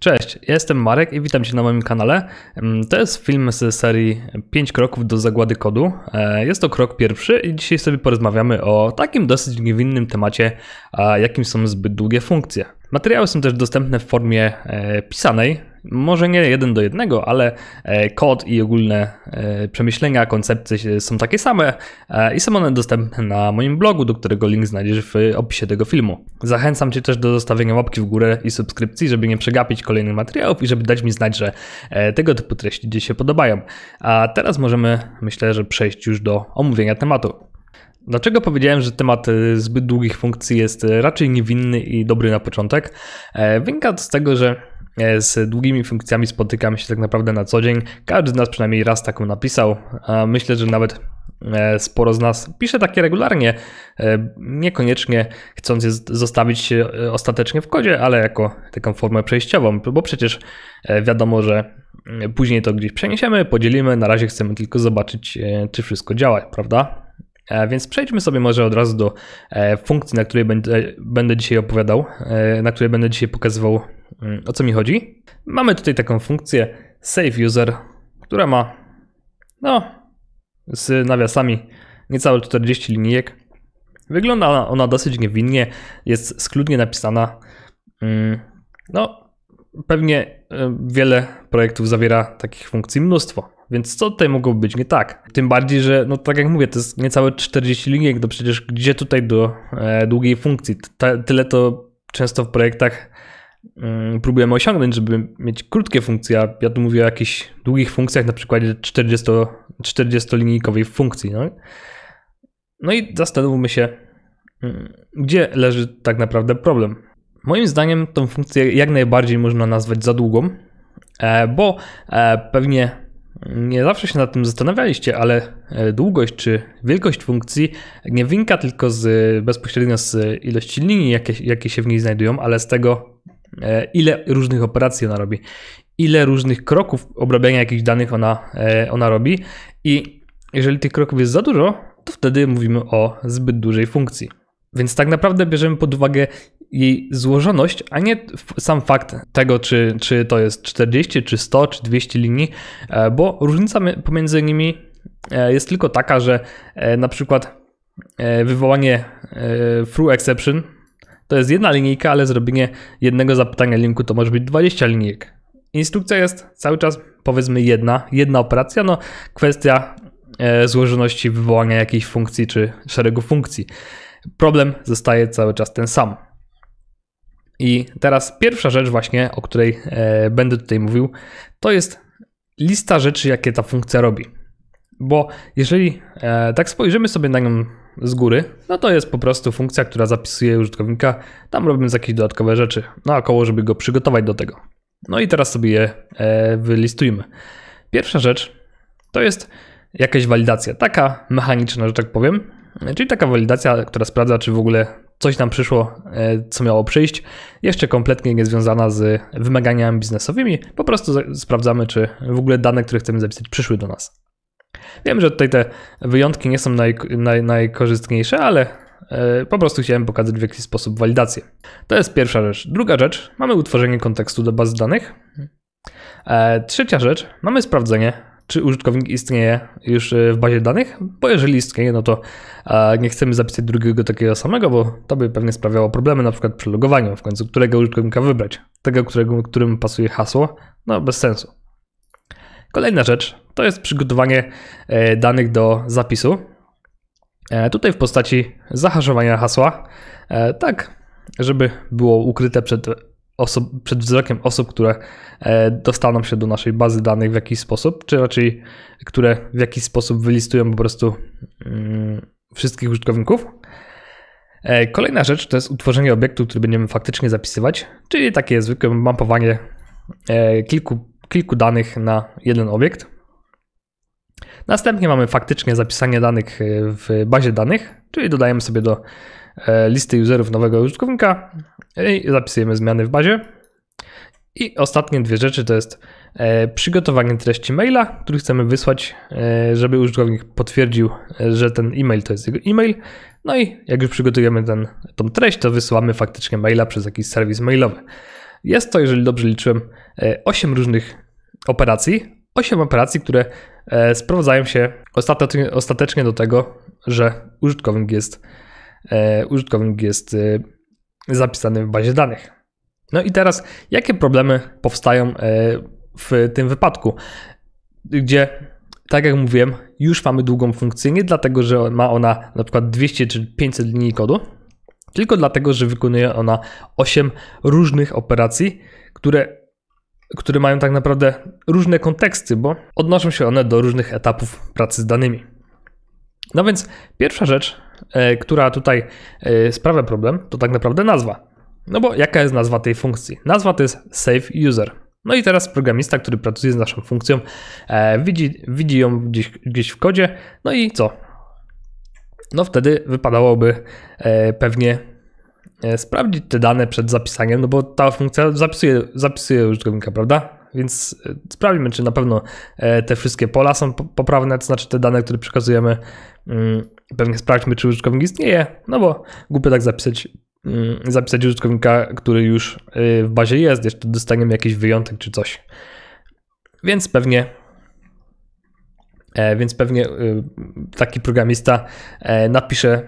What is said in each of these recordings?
Cześć, jestem Marek i witam Cię na moim kanale. Mm, to jest film z serii 5 kroków do zagłady kodu. E, jest to krok pierwszy i dzisiaj sobie porozmawiamy o takim dosyć niewinnym temacie, jakim są zbyt długie funkcje. Materiały są też dostępne w formie e, pisanej, może nie jeden do jednego, ale e, kod i ogólne e, przemyślenia, koncepcje są takie same e, i są one dostępne na moim blogu, do którego link znajdziesz w opisie tego filmu. Zachęcam Cię też do zostawienia łapki w górę i subskrypcji, żeby nie przegapić kolejnych materiałów i żeby dać mi znać, że tego typu treści Ci się podobają. A teraz możemy, myślę, że przejść już do omówienia tematu. Dlaczego powiedziałem, że temat zbyt długich funkcji jest raczej niewinny i dobry na początek? Wynika to z tego, że E, z długimi funkcjami spotykamy się tak naprawdę na co dzień. Każdy z nas przynajmniej raz taką napisał, myślę, że nawet e, sporo z nas pisze takie regularnie, e, niekoniecznie chcąc je zostawić ostatecznie w kodzie, ale jako taką formę przejściową, bo przecież wiadomo, że mm, później to gdzieś przeniesiemy, podzielimy, na razie chcemy tylko zobaczyć, czy wszystko działa, prawda? Więc przejdźmy sobie może od razu do funkcji, na której będę dzisiaj opowiadał, na której będę dzisiaj pokazywał Mm, o co mi chodzi? Mamy tutaj taką funkcję save user, która ma no z nawiasami niecałe 40 linijek. Wygląda ona dosyć niewinnie, jest skludnie napisana. Mm, no, pewnie y, wiele projektów zawiera takich funkcji mnóstwo, więc co tutaj mogło być nie tak? Tym bardziej, że, no tak jak mówię, to jest niecałe 40 linijek, to no przecież gdzie tutaj do e, długiej funkcji? T tyle to często w projektach Mm, próbujemy osiągnąć, żeby mieć krótkie funkcje. Ja tu mówię o jakichś długich funkcjach, na przykładzie 40, 40 funkcji. No. no i zastanówmy się, mm, gdzie leży tak naprawdę problem. Moim zdaniem tą funkcję jak najbardziej można nazwać za długą, e, bo e, pewnie nie zawsze się nad tym zastanawialiście, ale e, długość czy wielkość funkcji nie wynika tylko z, bezpośrednio z ilości linii, jakie, jakie się w niej znajdują, ale z tego, E, ile różnych operacji ona robi, ile różnych kroków obrabiania jakichś danych ona, e, ona robi i jeżeli tych kroków jest za dużo, to wtedy mówimy o zbyt dużej funkcji. Więc tak naprawdę bierzemy pod uwagę jej złożoność, a nie sam fakt tego, czy, czy to jest 40, czy 100, czy 200 linii, e, bo różnica pomiędzy nimi jest tylko taka, że na przykład wywołanie through exception to jest jedna linijka, ale zrobienie jednego zapytania linku to może być 20 linijek. Instrukcja jest cały czas powiedzmy jedna, jedna operacja, no kwestia e, złożoności wywołania jakiejś funkcji czy szeregu funkcji. Problem zostaje cały czas ten sam. I teraz pierwsza rzecz właśnie, o której e, będę tutaj mówił, to jest lista rzeczy, jakie ta funkcja robi. Bo jeżeli e, tak spojrzymy sobie na nią z góry, no to jest po prostu funkcja, która zapisuje użytkownika, tam robimy jakieś dodatkowe rzeczy, naokoło, no, żeby go przygotować do tego. No i teraz sobie je wylistujmy. Pierwsza rzecz to jest jakaś walidacja, taka mechaniczna, że tak powiem, czyli taka walidacja, która sprawdza, czy w ogóle coś nam przyszło, e, co miało przyjść, jeszcze kompletnie niezwiązana z wymaganiami biznesowymi. Po prostu sprawdzamy, czy w ogóle dane, które chcemy zapisać, przyszły do nas. Wiem, że tutaj te wyjątki nie są naj, naj, najkorzystniejsze, ale e, po prostu chciałem pokazać w jaki sposób walidację. To jest pierwsza rzecz. Druga rzecz, mamy utworzenie kontekstu do baz danych. E, trzecia rzecz, mamy sprawdzenie, czy użytkownik istnieje już e, w bazie danych, bo jeżeli istnieje, no to nie chcemy zapisać drugiego takiego samego, bo to by pewnie sprawiało problemy, na przykład przy logowaniu, w końcu którego użytkownika wybrać, tego, którego, którym pasuje hasło, no bez sensu. Kolejna rzecz to jest przygotowanie e, danych do zapisu. E, tutaj w postaci zahaszowania hasła, e, tak, żeby było ukryte przed, osob, przed wzrokiem osób, które dostaną się do naszej bazy danych w jakiś sposób, czy raczej które w jakiś sposób wylistują po prostu mm, wszystkich użytkowników. Kolejna rzecz to jest utworzenie obiektu, który będziemy faktycznie zapisywać, czyli takie zwykłe mapowanie kilku kilku danych na jeden obiekt. Następnie mamy faktycznie zapisanie danych e, w bazie danych, czyli dodajemy sobie do e, listy userów nowego użytkownika i zapisujemy zmiany w bazie. I ostatnie dwie rzeczy to jest e, przygotowanie treści maila, który chcemy wysłać, żeby użytkownik potwierdził, że ten e-mail to jest jego e-mail. No i jak już przygotujemy ten, treść, to wysyłamy faktycznie maila przez jakiś serwis mailowy. Jest to, jeżeli dobrze liczyłem, 8 e, różnych operacji. 8 operacji, które e, sprowadzają się ostatecznie, ostatecznie do tego, że użytkownik jest, e, użytkownik jest zapisany w bazie danych. No i teraz, jakie problemy powstają w tym wypadku, gdzie, tak jak mówiłem, już mamy długą funkcję, nie dlatego, że ma ona na przykład 200 czy 500 linii kodu, tylko dlatego, że wykonuje ona 8 różnych operacji, które, które mają tak naprawdę różne konteksty, bo odnoszą się one do różnych etapów pracy z danymi. No więc pierwsza rzecz, e, która tutaj e, sprawia problem, to tak naprawdę nazwa. No bo jaka jest nazwa tej funkcji? Nazwa to jest save user. No i teraz programista, który pracuje z naszą funkcją, e, widzi, widzi ją gdzieś, gdzieś w kodzie, no i co? no wtedy wypadałoby e, pewnie e, sprawdzić te dane przed zapisaniem, no bo ta funkcja zapisuje, zapisuje użytkownika, prawda? Więc e, sprawdźmy, czy na pewno te wszystkie pola są poprawne, to znaczy te dane, które przekazujemy. Mm, pewnie sprawdźmy, czy użytkownik istnieje, no bo głupio tak zapisać, mm, zapisać użytkownika, który już w bazie jest, jeszcze dostaniemy jakiś wyjątek czy coś. Więc pewnie E, więc pewnie y, taki programista e, napisze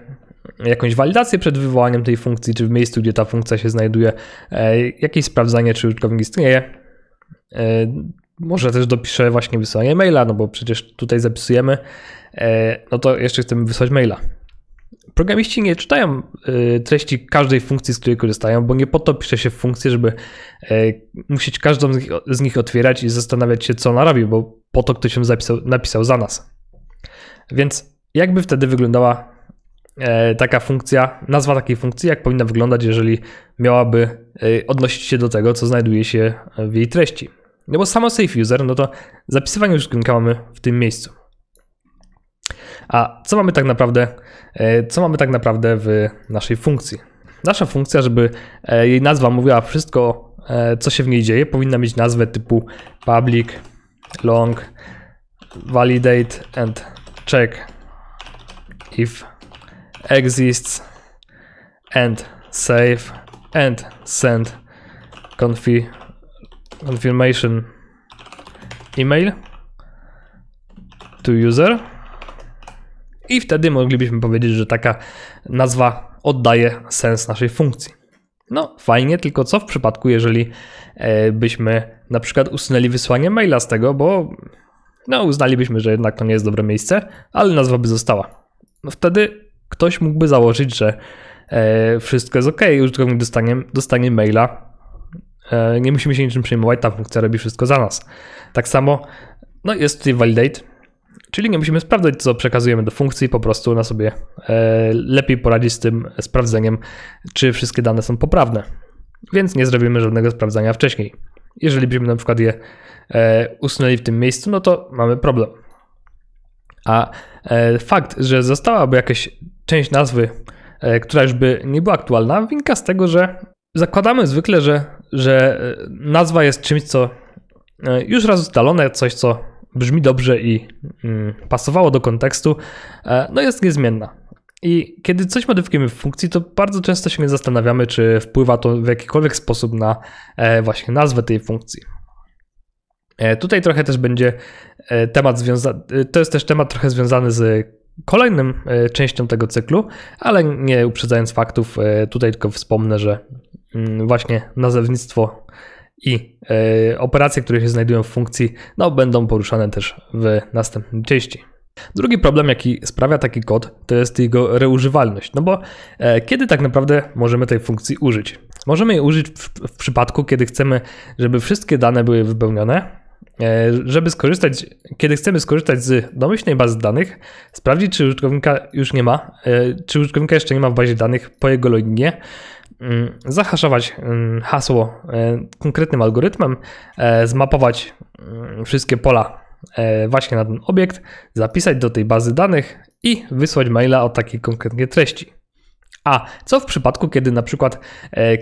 jakąś walidację przed wywołaniem tej funkcji, czy w miejscu, gdzie ta funkcja się znajduje, e, jakieś sprawdzanie, czy użytkownik istnieje. Może też dopiszę właśnie wysyłanie maila, no bo przecież tutaj zapisujemy, no to jeszcze chcemy wysłać maila programiści nie czytają y, treści każdej funkcji, z której korzystają, bo nie po to pisze się funkcję, żeby y, musieć każdą z nich, otwierać i zastanawiać się, co ona robi, bo po to ktoś ją zapisał, napisał za nas. Więc jakby wtedy wyglądała y, taka funkcja, nazwa takiej funkcji, jak powinna wyglądać, jeżeli miałaby odnosić się do tego, co znajduje się w jej treści. No bo samo safe user, no to zapisywanie użytkownika mamy w tym miejscu. A co mamy tak naprawdę, e, co mamy tak naprawdę w naszej funkcji? Nasza funkcja, żeby e, jej nazwa mówiła wszystko, e, co się w niej dzieje, powinna mieć nazwę typu public long validate and check if exists and save and send confi confirmation email to user i wtedy moglibyśmy powiedzieć, że taka nazwa oddaje sens naszej funkcji. No fajnie, tylko co w przypadku, jeżeli e, byśmy na przykład usunęli wysłanie maila z tego, bo no uznalibyśmy, że jednak to nie jest dobre miejsce, ale nazwa by została. No wtedy ktoś mógłby założyć, że e, wszystko jest ok, użytkownik dostanie, dostanie maila, e, nie musimy się niczym przejmować, ta funkcja robi wszystko za nas. Tak samo no jest tutaj validate, Czyli nie musimy sprawdzać, co przekazujemy do funkcji, po prostu ona sobie e, lepiej poradzi z tym sprawdzeniem, czy wszystkie dane są poprawne. Więc nie zrobimy żadnego sprawdzania wcześniej. Jeżeli byśmy na przykład je e, usunęli w tym miejscu, no to mamy problem. A e, fakt, że zostałaby jakaś część nazwy, która już by nie była aktualna, wynika z tego, że zakładamy zwykle, że, że nazwa jest czymś, co już raz ustalone, coś, co brzmi dobrze i mm, pasowało do kontekstu, e, no jest niezmienna. I kiedy coś modyfikujemy w funkcji, to bardzo często się nie zastanawiamy, czy wpływa to w jakikolwiek sposób na e, właśnie nazwę tej funkcji. E, tutaj trochę też będzie temat związany, to jest też temat trochę związany z kolejnym częścią tego cyklu, ale nie uprzedzając faktów, tutaj tylko wspomnę, że mm, właśnie nazewnictwo i e, operacje, które się znajdują w funkcji, no, będą poruszane też w następnej części. Drugi problem, jaki sprawia taki kod, to jest jego reużywalność. No bo e, kiedy tak naprawdę możemy tej funkcji użyć? Możemy jej użyć w, w przypadku, kiedy chcemy, żeby wszystkie dane były wypełnione, e, żeby skorzystać, kiedy chcemy skorzystać z domyślnej bazy danych, sprawdzić, czy użytkownika już nie ma, e, czy użytkownika jeszcze nie ma w bazie danych po jego loginie, Mm, zahaszować mm, hasło e, konkretnym algorytmem, e, zmapować mm, wszystkie pola e, właśnie na ten obiekt, zapisać do tej bazy danych i wysłać maila o takiej konkretnej treści. A co w przypadku, kiedy na przykład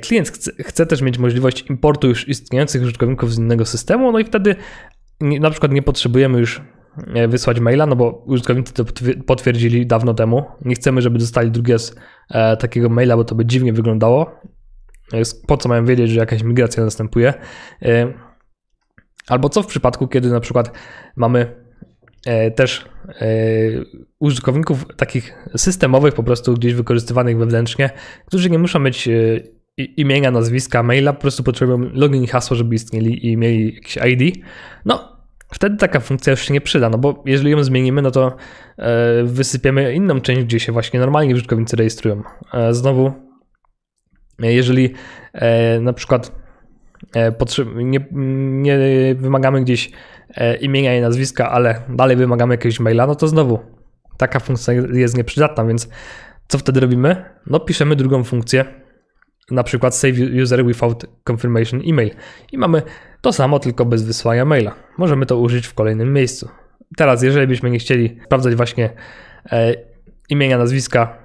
klient chce też mieć możliwość importu już istniejących użytkowników z innego systemu, no i wtedy na przykład nie potrzebujemy już E, wysłać maila, no bo użytkownicy to potwierdzili dawno temu. Nie chcemy, żeby dostali drugi raz e, takiego maila, bo to by dziwnie wyglądało. E, po co mają wiedzieć, że jakaś migracja następuje? Albo co w przypadku, kiedy na przykład mamy też użytkowników takich systemowych, po prostu gdzieś wykorzystywanych wewnętrznie, którzy nie muszą mieć imienia, nazwiska, maila, po prostu potrzebują login i hasło, żeby istnieli i mieli jakieś ID. No, wtedy taka funkcja już się nie przyda, no bo jeżeli ją zmienimy, no to e, wysypiemy inną część, gdzie się właśnie normalnie użytkownicy rejestrują. E, znowu, e, jeżeli na przykład nie, nie wymagamy gdzieś imienia i nazwiska, ale dalej wymagamy jakiegoś maila, no to znowu taka funkcja jest nieprzydatna, więc co wtedy robimy? No piszemy drugą funkcję, na przykład save user without confirmation email i mamy to samo, tylko bez wysłania maila. Możemy to użyć w kolejnym miejscu. Teraz, jeżeli byśmy nie chcieli sprawdzać właśnie e, imienia, nazwiska,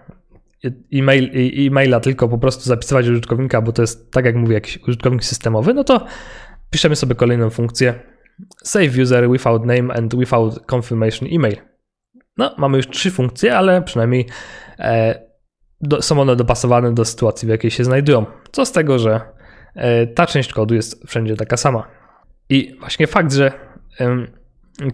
e-mail, e maila tylko po prostu zapisywać użytkownika, bo to jest, tak jak mówię, jakiś użytkownik systemowy, no to piszemy sobie kolejną funkcję save user without name and without confirmation email. No, mamy już trzy funkcje, ale przynajmniej e, do, są one dopasowane do sytuacji, w jakiej się znajdują. Co z tego, że E, ta część kodu jest wszędzie taka sama. I właśnie fakt, że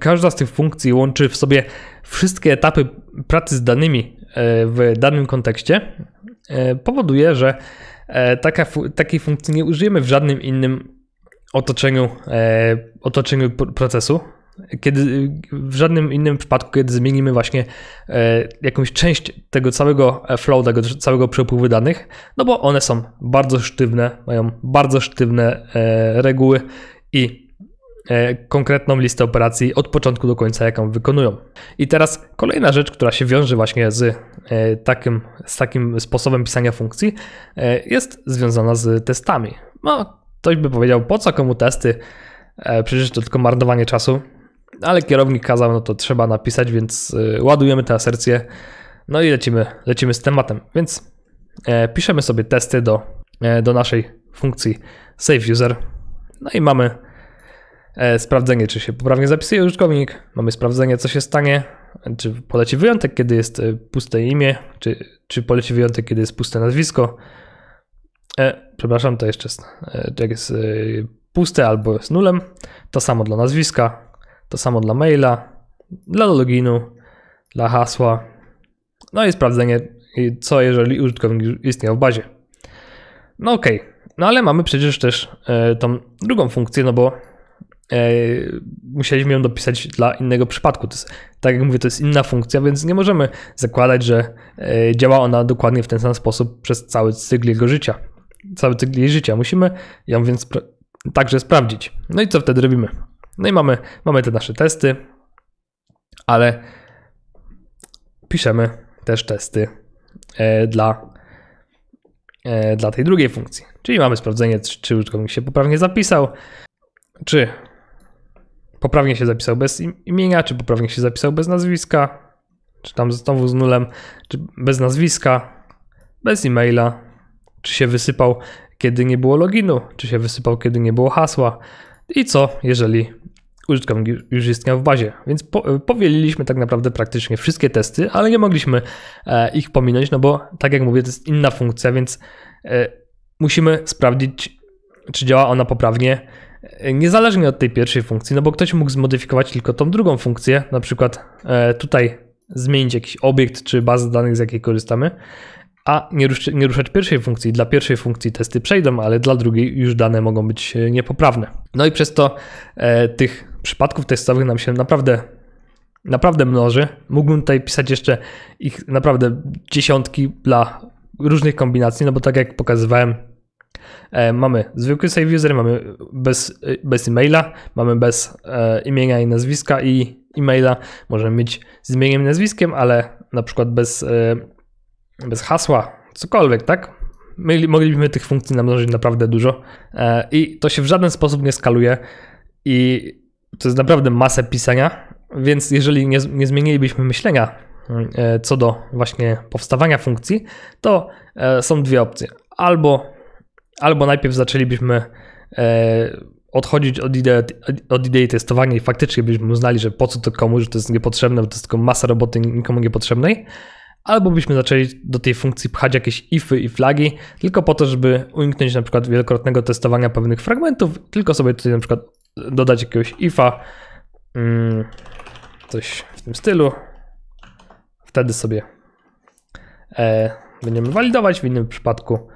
każda z tych funkcji łączy w sobie wszystkie etapy pracy z danymi e, w danym kontekście, e, powoduje, że taka, takiej funkcji nie użyjemy w żadnym innym otoczeniu, otoczeniu procesu, kiedy w żadnym innym przypadku, kiedy zmienimy właśnie e, jakąś część tego całego e, flow, tego całego przepływu danych, no bo one są bardzo sztywne, mają bardzo sztywne e, reguły i konkretną listę operacji od początku do końca, jaką wykonują. I teraz kolejna rzecz, która się wiąże właśnie z takim, z takim sposobem pisania funkcji, jest związana z testami. No, ktoś by powiedział, po co komu testy? Przecież to tylko marnowanie czasu ale kierownik kazał, no to trzeba napisać, więc y, ładujemy tę asercję, no i lecimy, lecimy z tematem. Więc e, piszemy sobie testy do, e, do naszej funkcji save user, no i mamy e, sprawdzenie, czy się poprawnie zapisuje użytkownik, mamy sprawdzenie, co się stanie, czy poleci wyjątek, kiedy jest puste imię, czy, czy poleci wyjątek, kiedy jest puste nazwisko. E, przepraszam, to jeszcze jest, jak jest puste albo jest nulem. To samo dla nazwiska. To samo dla maila, dla loginu, dla hasła. No i sprawdzenie, co jeżeli użytkownik istniał w bazie. No okej, okay. no ale mamy przecież też e, tą drugą funkcję, no bo e, musieliśmy ją dopisać dla innego przypadku. To jest, tak jak mówię, to jest inna funkcja, więc nie możemy zakładać, że e, działa ona dokładnie w ten sam sposób przez cały cykl jego życia. Cały cykl jej życia. Musimy ją więc także sprawdzić. No i co wtedy robimy? No i mamy, mamy te nasze testy, ale piszemy też testy e, dla, e, dla tej drugiej funkcji. Czyli mamy sprawdzenie, czy, czy użytkownik się poprawnie zapisał, czy poprawnie się zapisał bez imienia, czy poprawnie się zapisał bez nazwiska, czy tam znowu z nulem, czy bez nazwiska, bez e-maila, czy się wysypał, kiedy nie było loginu, czy się wysypał, kiedy nie było hasła i co, jeżeli użytkownik już istniał w bazie, więc po, e, powieliliśmy tak naprawdę praktycznie wszystkie testy, ale nie mogliśmy e, ich pominąć, no bo tak jak mówię, to jest inna funkcja, więc e, musimy sprawdzić, czy działa ona poprawnie, niezależnie od tej pierwszej funkcji, no bo ktoś mógł zmodyfikować tylko tą drugą funkcję, na przykład tutaj zmienić jakiś obiekt czy bazę danych, z jakiej korzystamy, a nie, nie ruszać pierwszej funkcji. Dla pierwszej funkcji testy przejdą, ale dla drugiej już dane mogą być niepoprawne. No i przez to e, tych przypadków testowych nam się naprawdę, naprawdę mnoży. Mógłbym tutaj pisać jeszcze ich naprawdę dziesiątki dla różnych kombinacji, no bo tak jak pokazywałem, e, mamy zwykły save user, mamy bez, e, bez e-maila, mamy bez e, imienia i nazwiska i e-maila. Możemy mieć z imieniem i nazwiskiem, ale na przykład bez, bez hasła, cokolwiek, tak? My, moglibyśmy tych funkcji namnożyć naprawdę dużo i to się w żaden sposób nie skaluje i to jest naprawdę masę pisania, więc jeżeli nie, nie zmienilibyśmy myślenia e, co do właśnie powstawania funkcji, to e, są dwie opcje. Albo, albo najpierw zaczęlibyśmy e, odchodzić od idei, od idei testowania i faktycznie byśmy uznali, że po co to komuś, że to jest niepotrzebne, bo to jest tylko masa roboty nikomu niepotrzebnej, albo byśmy zaczęli do tej funkcji pchać jakieś ify i flagi, tylko po to, żeby uniknąć na przykład wielokrotnego testowania pewnych fragmentów, tylko sobie tutaj na przykład dodać jakiegoś ifa, mm, coś w tym stylu. Wtedy sobie e, będziemy walidować, w innym przypadku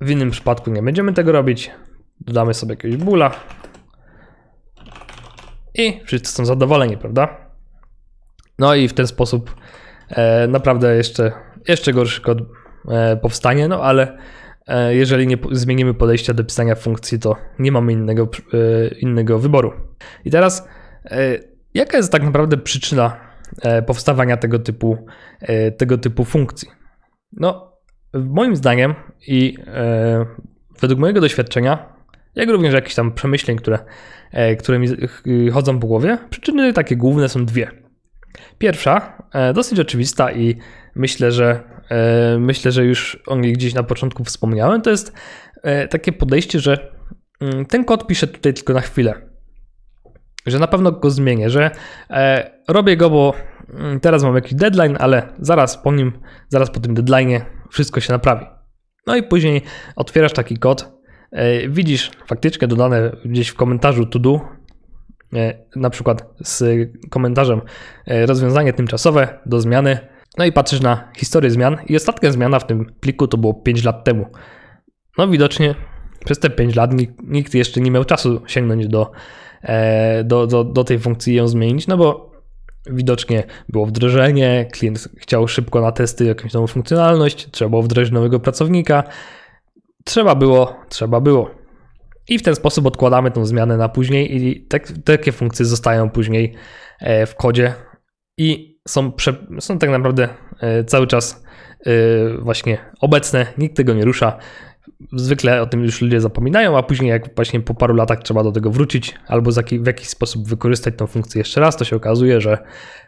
w innym przypadku nie będziemy tego robić. Dodamy sobie jakiegoś bula i wszyscy są zadowoleni, prawda? No i w ten sposób e, naprawdę jeszcze, jeszcze gorszy kod e, powstanie, no ale E, jeżeli nie zmienimy podejścia do pisania funkcji, to nie mamy innego, e, innego wyboru. I teraz, e, jaka jest tak naprawdę przyczyna powstawania tego typu, tego typu funkcji? No, moim zdaniem i według mojego doświadczenia, jak również jakichś tam przemyśleń, które, które mi chodzą po głowie, przyczyny takie główne są dwie. Pierwsza, dosyć oczywista i myślę, że e, myślę, że już o niej gdzieś na początku wspomniałem, to jest e, takie podejście, że mm, ten kod piszę tutaj tylko na chwilę. Że na pewno go zmienię, że e, robię go, bo mm, teraz mam jakiś deadline, ale zaraz po nim, zaraz po tym deadline wszystko się naprawi. No i później otwierasz taki kod, widzisz faktycznie dodane gdzieś w komentarzu to do, na przykład z komentarzem rozwiązanie tymczasowe do zmiany no i patrzysz na historię zmian i ostatnia zmiana w tym pliku to było 5 lat temu. No widocznie przez te 5 lat nikt, nikt jeszcze nie miał czasu sięgnąć do, e, do, do, do tej funkcji i ją zmienić, no bo widocznie było wdrożenie, klient chciał szybko na testy jakąś nową funkcjonalność, trzeba było wdrożyć nowego pracownika. Trzeba było, trzeba było. I w ten sposób odkładamy tą zmianę na później i tak, takie funkcje zostają później e, w kodzie i są, prze, są tak naprawdę e, cały czas e, właśnie obecne, nikt tego nie rusza. Zwykle o tym już ludzie zapominają, a później jak właśnie po paru latach trzeba do tego wrócić albo w jakiś sposób wykorzystać tą funkcję jeszcze raz, to się okazuje, że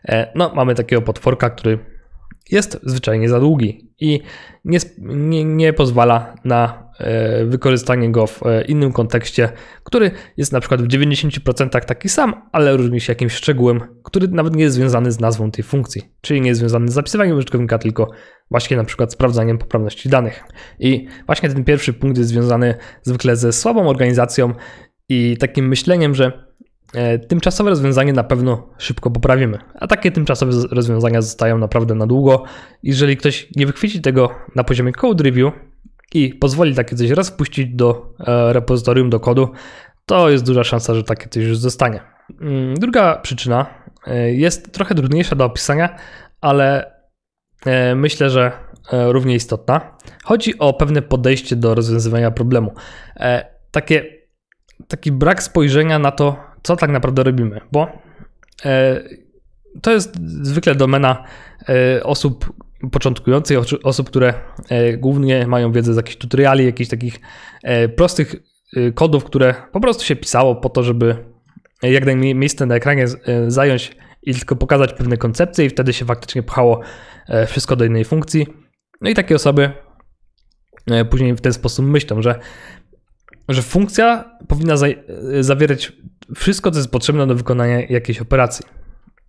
e, no, mamy takiego potworka, który jest zwyczajnie za długi i nie, nie, nie pozwala na E, wykorzystanie go w e, innym kontekście, który jest na przykład w 90% taki sam, ale różni się jakimś szczegółem, który nawet nie jest związany z nazwą tej funkcji, czyli nie jest związany z zapisywaniem użytkownika, tylko właśnie na przykład sprawdzaniem poprawności danych. I właśnie ten pierwszy punkt jest związany zwykle ze słabą organizacją i takim myśleniem, że e, Tymczasowe rozwiązanie na pewno szybko poprawimy, a takie tymczasowe rozwiązania zostają naprawdę na długo. Jeżeli ktoś nie wychwyci tego na poziomie code review, i pozwoli takie coś raz wpuścić do e, repozytorium, do kodu, to jest duża szansa, że takie coś już zostanie. Mm, druga przyczyna e, jest trochę trudniejsza do opisania, ale e, myślę, że równie istotna. Chodzi o pewne podejście do rozwiązywania problemu. Takie, taki brak spojrzenia na to, co tak naprawdę robimy, bo to jest zwykle domena osób, początkujących, osób, które e, głównie mają wiedzę z jakichś tutoriali, jakichś takich e, prostych e, kodów, które po prostu się pisało po to, żeby jak najmniej miejsce na ekranie zająć i tylko pokazać pewne koncepcje i wtedy się faktycznie pchało wszystko do innej funkcji. No i takie osoby później w ten sposób myślą, że, że funkcja powinna za, zawierać wszystko, co jest potrzebne do wykonania jakiejś operacji.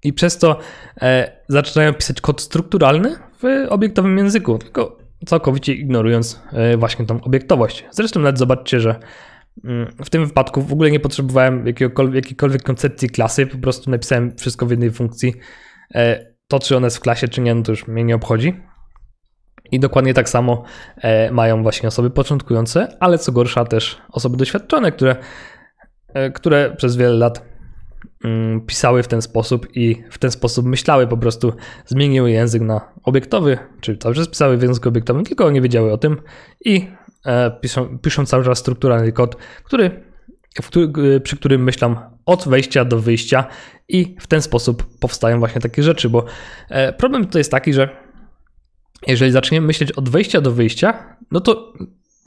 I przez to e, zaczynają pisać kod strukturalny, w obiektowym języku, tylko całkowicie ignorując e, właśnie tą obiektowość. Zresztą nawet zobaczcie, że mm, w tym wypadku w ogóle nie potrzebowałem jakiejkolwiek koncepcji klasy, po prostu napisałem wszystko w jednej funkcji. E, to, czy ona jest w klasie, czy nie, no to już mnie nie obchodzi. I dokładnie tak samo e, mają właśnie osoby początkujące, ale co gorsza też osoby doświadczone, które, które przez wiele lat Mm, pisały w ten sposób i w ten sposób myślały, po prostu zmieniły język na obiektowy, czyli cały czas pisały w języku obiektowym, tylko nie wiedziały o tym i e, piszą, piszą cały czas strukturalny kod, który, e, przy którym myślą od wejścia do wyjścia i w ten sposób powstają właśnie takie rzeczy, bo e, problem tutaj jest taki, że jeżeli zaczniemy myśleć od wejścia do wyjścia, no to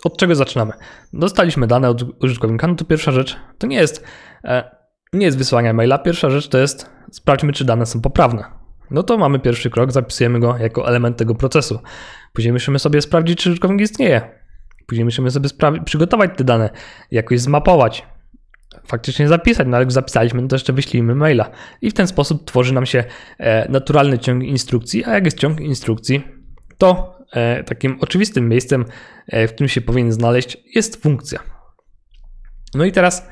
od czego zaczynamy? Dostaliśmy dane od użytkownika, no to pierwsza rzecz to nie jest nie jest wysłania maila. Pierwsza rzecz to jest sprawdźmy, czy dane są poprawne. No to mamy pierwszy krok, zapisujemy go jako element tego procesu. Później musimy sobie sprawdzić, czy użytkownik istnieje. Później musimy sobie przygotować te dane, jakoś zmapować, faktycznie zapisać, no ale jak zapisaliśmy, no to jeszcze wyślijmy maila. I w ten sposób tworzy nam się e, naturalny ciąg instrukcji, a jak jest ciąg instrukcji, to e, takim oczywistym miejscem, e, w którym się powinien znaleźć, jest funkcja. No i teraz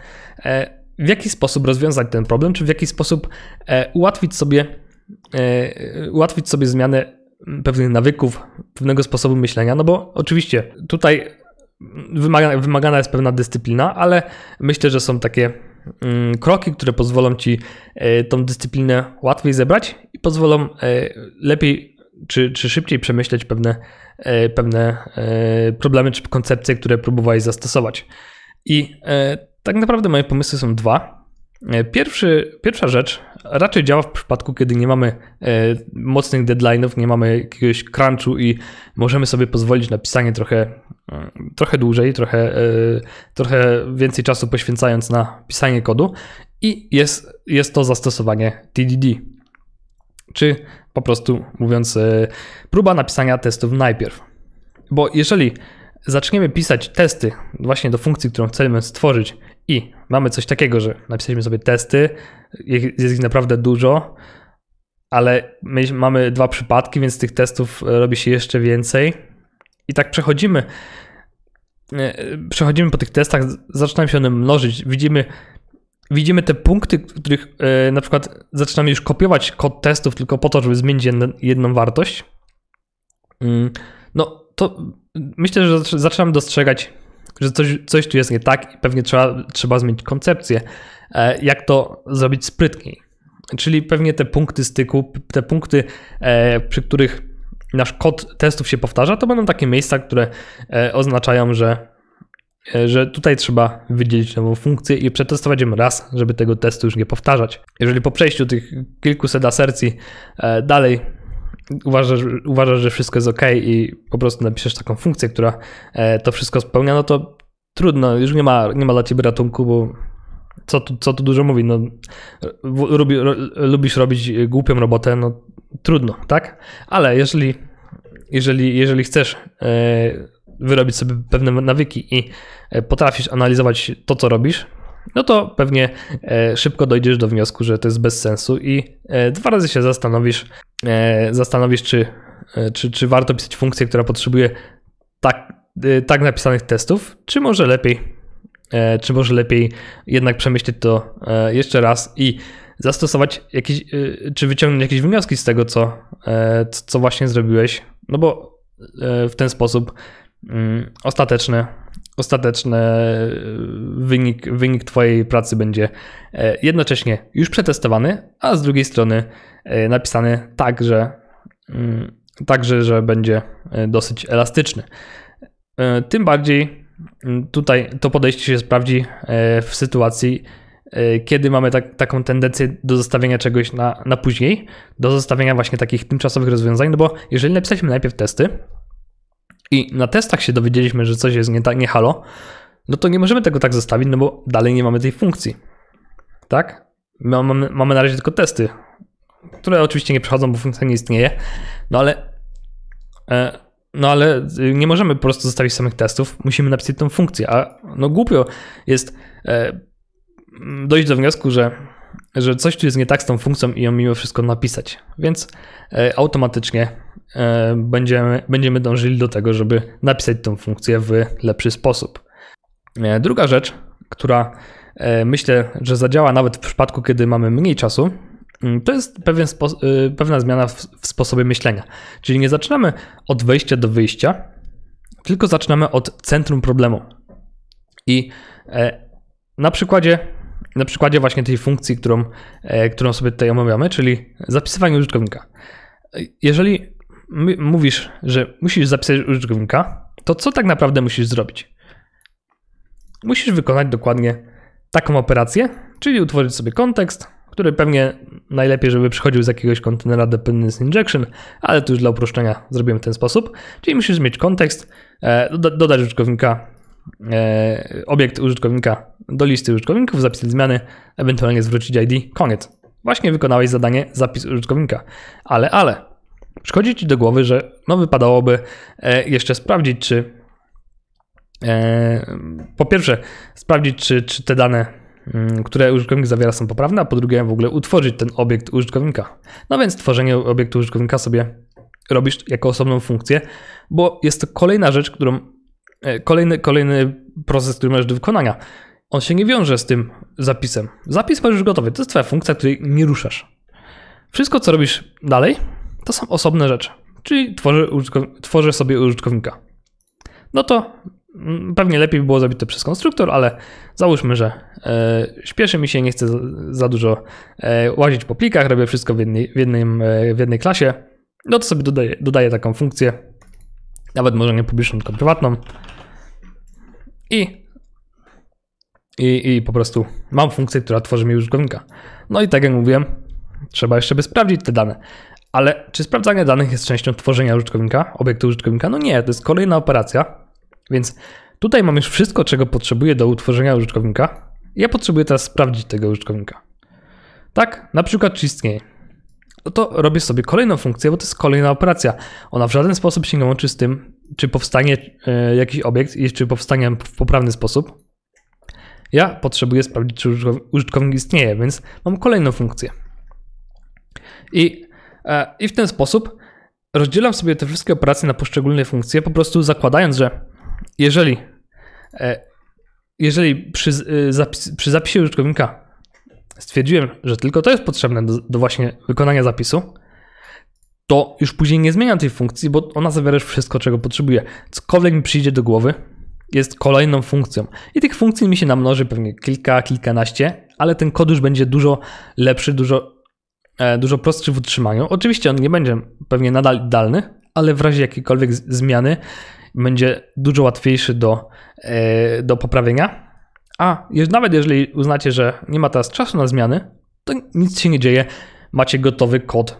w jaki sposób rozwiązać ten problem, czy w jaki sposób e, ułatwić sobie, e, ułatwić sobie zmianę pewnych nawyków, pewnego sposobu myślenia, no bo oczywiście tutaj wymagana jest pewna dyscyplina, ale myślę, że są takie mm, kroki, które pozwolą ci e, tą dyscyplinę łatwiej zebrać i pozwolą lepiej czy, czy szybciej przemyśleć pewne, pewne problemy czy koncepcje, które próbowałeś zastosować. I tak naprawdę moje pomysły są dwa. E, pierwszy, pierwsza rzecz raczej działa w przypadku, kiedy nie mamy e, mocnych deadline'ów, nie mamy jakiegoś crunchu i możemy sobie pozwolić na pisanie trochę, e, trochę dłużej, trochę, trochę więcej czasu poświęcając na pisanie kodu i jest, jest to zastosowanie TDD, czy po prostu mówiąc próba napisania testów najpierw. Bo jeżeli zaczniemy pisać testy właśnie do funkcji, którą chcemy stworzyć i mamy coś takiego, że napisaliśmy sobie testy, jest ich naprawdę dużo, ale my mamy dwa przypadki, więc tych testów e, robi się jeszcze więcej. I tak przechodzimy. E, przechodzimy po tych testach, zaczynają się one mnożyć. Widzimy, widzimy te punkty, w których e, na przykład zaczynamy już kopiować kod testów tylko po to, żeby zmienić jedną wartość. Mm, no to myślę, że zaczynam dostrzegać że coś, coś tu jest nie tak i pewnie trzeba, trzeba zmienić koncepcję. E, jak to zrobić sprytniej? Czyli pewnie te punkty styku, te punkty, e, przy których nasz kod testów się powtarza, to będą takie miejsca, które e, oznaczają, że, że tutaj trzeba wydzielić nową funkcję i przetestować ją raz, żeby tego testu już nie powtarzać. Jeżeli po przejściu tych kilkuset asercji dalej uważasz, uważasz, że wszystko jest ok i po prostu napiszesz taką funkcję, która e, to wszystko spełnia, no to trudno, już nie ma, nie ma dla ciebie ratunku, bo co tu, co tu dużo mówi, no, lubi, lubisz robić e, głupią robotę, no trudno, tak? Ale jeżeli, jeżeli, jeżeli chcesz e, wyrobić sobie pewne nawyki i potrafisz analizować to, co robisz, no to pewnie e, szybko dojdziesz do wniosku, że to jest bez sensu i e, dwa razy się zastanowisz, e, zastanowisz czy, czy, czy warto pisać funkcję, która potrzebuje tak, tak napisanych testów, czy może lepiej, czy może lepiej jednak przemyśleć to jeszcze raz i zastosować jakieś, czy wyciągnąć jakieś wnioski z tego, co, co właśnie zrobiłeś, no bo w ten sposób mm, ostateczne ostateczny y, wynik, wynik Twojej pracy będzie e, jednocześnie już przetestowany, a z drugiej strony e, napisany tak, że, mm, także, że będzie e, dosyć elastyczny. Tym bardziej mm, tutaj to podejście się sprawdzi w sytuacji, kiedy mamy tak, taką tendencję do zostawienia czegoś na, na później, do zostawienia właśnie takich tymczasowych rozwiązań, no bo jeżeli napisaliśmy najpierw testy, i na testach się dowiedzieliśmy, że coś jest nie, tak, nie halo, no to nie możemy tego tak zostawić, no bo dalej nie mamy tej funkcji. Tak? mamy, mamy na razie tylko testy, które oczywiście nie przechodzą, bo funkcja nie istnieje, no ale e, no ale y, nie możemy po prostu zostawić samych testów, musimy napisać tą funkcję, a no głupio jest e, dojść do wniosku, że że coś tu jest nie tak z tą funkcją i ją mimo wszystko napisać. Więc e, automatycznie e, będziemy, będziemy dążyli do tego, żeby napisać tą funkcję w lepszy sposób. E, druga rzecz, która myślę, że zadziała nawet w przypadku, kiedy mamy mniej czasu, mm, to jest pewna zmiana w, w sposobie myślenia. Czyli nie zaczynamy od wejścia do wyjścia, tylko zaczynamy od centrum problemu. I na przykładzie na przykładzie właśnie tej funkcji, którą, e, którą sobie tutaj omawiamy, czyli zapisywanie użytkownika. Jeżeli mówisz, że musisz zapisać użytkownika, to co tak naprawdę musisz zrobić? Musisz wykonać dokładnie taką operację, czyli utworzyć sobie kontekst, który pewnie najlepiej, żeby przychodził z jakiegoś kontenera dependency injection, ale to już dla uproszczenia zrobimy w ten sposób. Czyli musisz mieć kontekst, e, dodać użytkownika E, obiekt użytkownika do listy użytkowników, zapisać zmiany, ewentualnie zwrócić ID. Koniec. Właśnie wykonałeś zadanie zapis użytkownika. Ale, ale, przychodzi ci do głowy, że no wypadałoby e, jeszcze sprawdzić, czy e, po pierwsze sprawdzić, czy, czy te dane, mm, które użytkownik zawiera są poprawne, a po drugie w ogóle utworzyć ten obiekt użytkownika. No więc tworzenie obiektu użytkownika sobie robisz jako osobną funkcję, bo jest to kolejna rzecz, którą E, kolejny, kolejny proces, który masz do wykonania, on się nie wiąże z tym zapisem. Zapis masz już gotowy, to jest twoja funkcja, której nie ruszasz. Wszystko, co robisz dalej, to są osobne rzeczy. Czyli tworzę, tworzę sobie użytkownika. No to mm, pewnie lepiej by było zrobić to przez konstruktor, ale załóżmy, że e, śpieszy mi się, nie chcę za, dużo e, łazić po plikach, robię wszystko w jednej, w e, w jednej klasie, no to sobie dodaję, dodaję taką funkcję, nawet może nie publiczną, tylko prywatną, i, i, i po prostu mam funkcję, która tworzy mi użytkownika. No i tak jak mówiłem, trzeba jeszcze by sprawdzić te dane. Ale czy sprawdzanie danych jest częścią tworzenia użytkownika, obiektu użytkownika? No nie, to jest kolejna operacja, więc tutaj mam już wszystko, czego potrzebuję do utworzenia użytkownika. Ja potrzebuję teraz sprawdzić tego użytkownika. Tak, na przykład czy istnieje. No to robię sobie kolejną funkcję, bo to jest kolejna operacja. Ona w żaden sposób się nie łączy z tym, czy powstanie e, jakiś obiekt i czy powstanie w poprawny sposób, ja potrzebuję sprawdzić, czy użytkownik istnieje, więc mam kolejną funkcję. I, e, I w ten sposób rozdzielam sobie te wszystkie operacje na poszczególne funkcje, po prostu zakładając, że jeżeli, e, jeżeli przy, zapis, przy zapisie użytkownika stwierdziłem, że tylko to jest potrzebne do, do właśnie wykonania zapisu, to już później nie zmieniam tej funkcji, bo ona zawiera wszystko, czego potrzebuje. Cokolwiek mi przyjdzie do głowy, jest kolejną funkcją. I tych funkcji mi się namnoży pewnie kilka, kilkanaście, ale ten kod już będzie dużo lepszy, dużo, e, dużo prostszy w utrzymaniu. Oczywiście on nie będzie pewnie nadal idealny, ale w razie jakiejkolwiek zmiany będzie dużo łatwiejszy do, e, do poprawienia. A nawet jeżeli uznacie, że nie ma teraz czasu na zmiany, to nic się nie dzieje, macie gotowy kod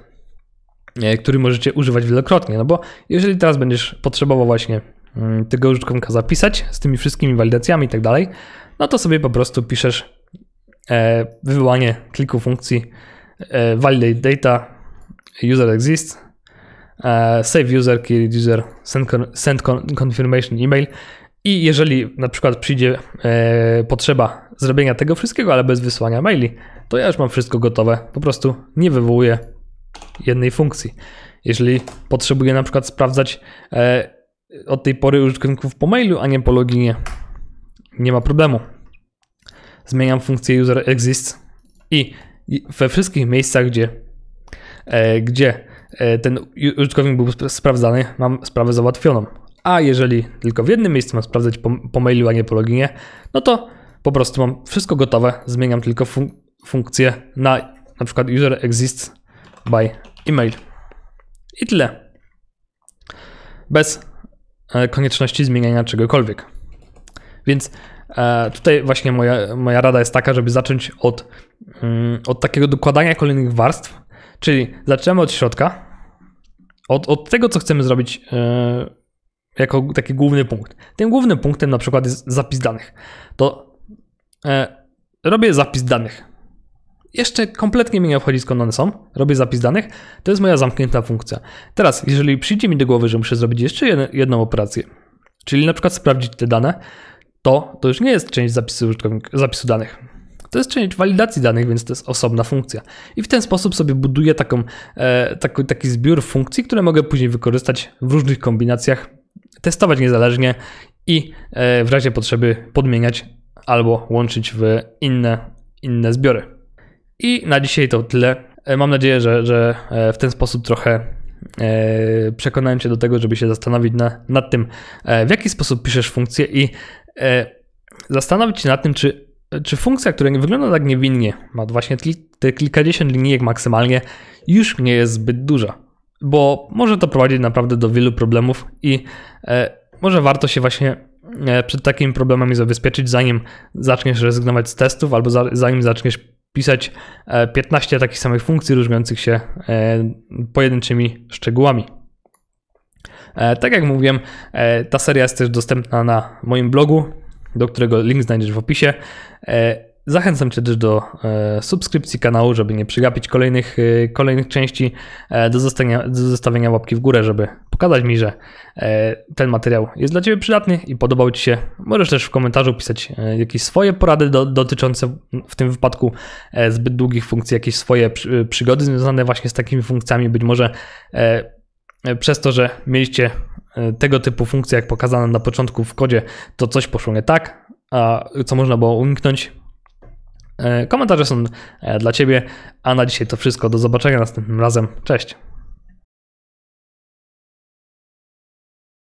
E, który możecie używać wielokrotnie. No bo jeżeli teraz będziesz potrzebował właśnie mm, tego użytkownika zapisać z tymi wszystkimi walidacjami i tak dalej, no to sobie po prostu piszesz e, wywołanie kilku funkcji e, validate data, user exists, save user, create user, send, confirmation email i jeżeli na przykład przyjdzie potrzeba zrobienia tego wszystkiego, ale bez wysłania maili, to ja już mam wszystko gotowe, po prostu nie wywołuję jednej funkcji. Jeżeli potrzebuję na przykład sprawdzać e, od tej pory użytkowników po mailu, a nie po loginie, nie ma problemu. Zmieniam funkcję user exists i we wszystkich miejscach, gdzie, e, gdzie e, ten użytkownik był sprawdzany, mam sprawę załatwioną. A jeżeli tylko w jednym miejscu mam sprawdzać po, po mailu, a nie po loginie, no to po prostu mam wszystko gotowe, zmieniam tylko fun funkcję na na przykład user exists by e mail. I tyle. Bez e, konieczności zmieniania czegokolwiek. Więc e, tutaj właśnie moja, moja rada jest taka, żeby zacząć od, mm, od takiego dokładania kolejnych warstw, czyli zaczynamy od środka, od, od tego, co chcemy zrobić e, jako taki główny punkt. Tym głównym punktem na przykład jest zapis danych. To robię zapis danych jeszcze kompletnie mnie nie obchodzi skąd one są, robię zapis danych, to jest moja zamknięta funkcja. Teraz, jeżeli przyjdzie mi do głowy, że muszę zrobić jeszcze jedną operację, czyli na przykład sprawdzić te dane, to to już nie jest część zapisu, zapisu danych. To jest część walidacji danych, więc to jest osobna funkcja. I w ten sposób sobie buduję taką, e, taki, taki zbiór funkcji, które mogę później wykorzystać w różnych kombinacjach, testować niezależnie i e, w razie potrzeby podmieniać albo łączyć w inne, inne zbiory. I na dzisiaj to tyle. E, mam nadzieję, że, że e, w ten sposób trochę e, przekonałem Cię do tego, żeby się zastanowić na, nad tym, w jaki sposób piszesz funkcję i zastanowić się nad tym, czy, czy funkcja, która nie wygląda tak niewinnie, ma właśnie te kilkadziesiąt linijek maksymalnie, już nie jest zbyt duża, bo może to prowadzić naprawdę do wielu problemów i może warto się właśnie przed takimi problemami zabezpieczyć, zanim zaczniesz rezygnować z testów albo zanim zaczniesz pisać 15 e, takich samych funkcji różniących się e, pojedynczymi szczegółami. E, tak jak mówiłem, ta seria jest też dostępna na moim blogu, do którego link znajdziesz w opisie. Zachęcam Cię też do e, subskrypcji kanału, żeby nie przegapić kolejnych, e, kolejnych części, e, do, zostania, do zostawienia łapki w górę, żeby pokazać mi, że ten materiał jest dla Ciebie przydatny i podobał Ci się. Możesz też w komentarzu pisać jakieś swoje porady do, dotyczące w tym wypadku zbyt długich funkcji, jakieś swoje przygody związane właśnie z takimi funkcjami. Być może przez to, że mieliście tego typu funkcje, jak pokazane na początku w kodzie, to coś poszło nie tak, a co można było uniknąć. E, komentarze są e, dla Ciebie, a na dzisiaj to wszystko. Do zobaczenia następnym razem. Cześć.